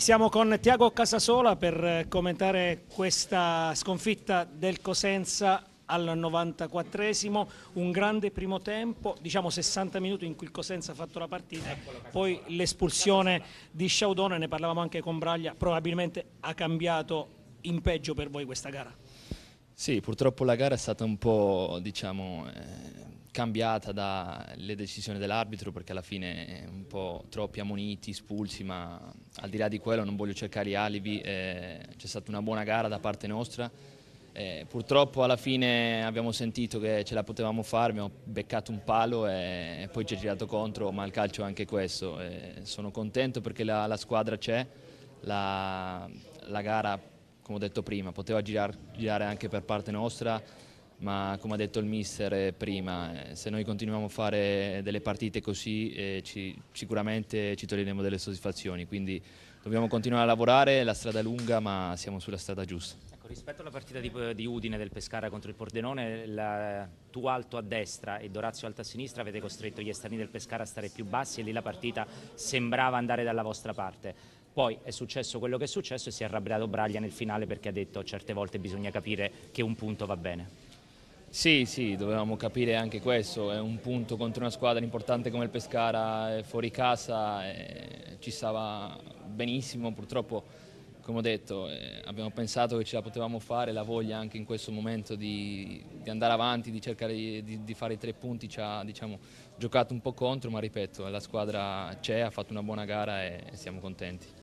Siamo con Tiago Casasola per eh, commentare questa sconfitta del Cosenza al 94esimo, un grande primo tempo, diciamo 60 minuti in cui il Cosenza ha fatto la partita, poi l'espulsione di Sciaudone, ne parlavamo anche con Braglia, probabilmente ha cambiato in peggio per voi questa gara. Sì, purtroppo la gara è stata un po' diciamo, eh, cambiata dalle decisioni dell'arbitro perché alla fine un po' troppi ammoniti, spulsi, ma al di là di quello non voglio cercare alibi, eh, c'è stata una buona gara da parte nostra. Eh, purtroppo alla fine abbiamo sentito che ce la potevamo fare, abbiamo beccato un palo e, e poi ci è girato contro, ma il calcio è anche questo. Eh, sono contento perché la, la squadra c'è, la, la gara come ho detto prima, poteva girar, girare anche per parte nostra, ma come ha detto il mister eh, prima, eh, se noi continuiamo a fare delle partite così eh, ci, sicuramente ci toglieremo delle soddisfazioni, quindi dobbiamo continuare a lavorare, la strada è lunga ma siamo sulla strada giusta. Ecco, rispetto alla partita di, di, Udine del Pescara contro il Pordenone, la, tu alto a destra e Dorazio alto a sinistra avete costretto gli esterni del Pescara a stare più bassi e lì la partita sembrava andare dalla vostra parte poi è successo quello che è successo e si è arrabbiato Braglia nel finale perché ha detto certe volte bisogna capire che un punto va bene. Sì, sì, dovevamo capire anche questo, è un punto contro una squadra importante come il Pescara, fuori casa, ci stava benissimo, purtroppo come ho detto eh, abbiamo pensato che ce la potevamo fare, la voglia anche in questo momento di, di andare avanti, di cercare di, di, fare i tre punti ci ha diciamo, giocato un po' contro, ma ripeto la squadra c'è, ha fatto una buona gara e siamo contenti.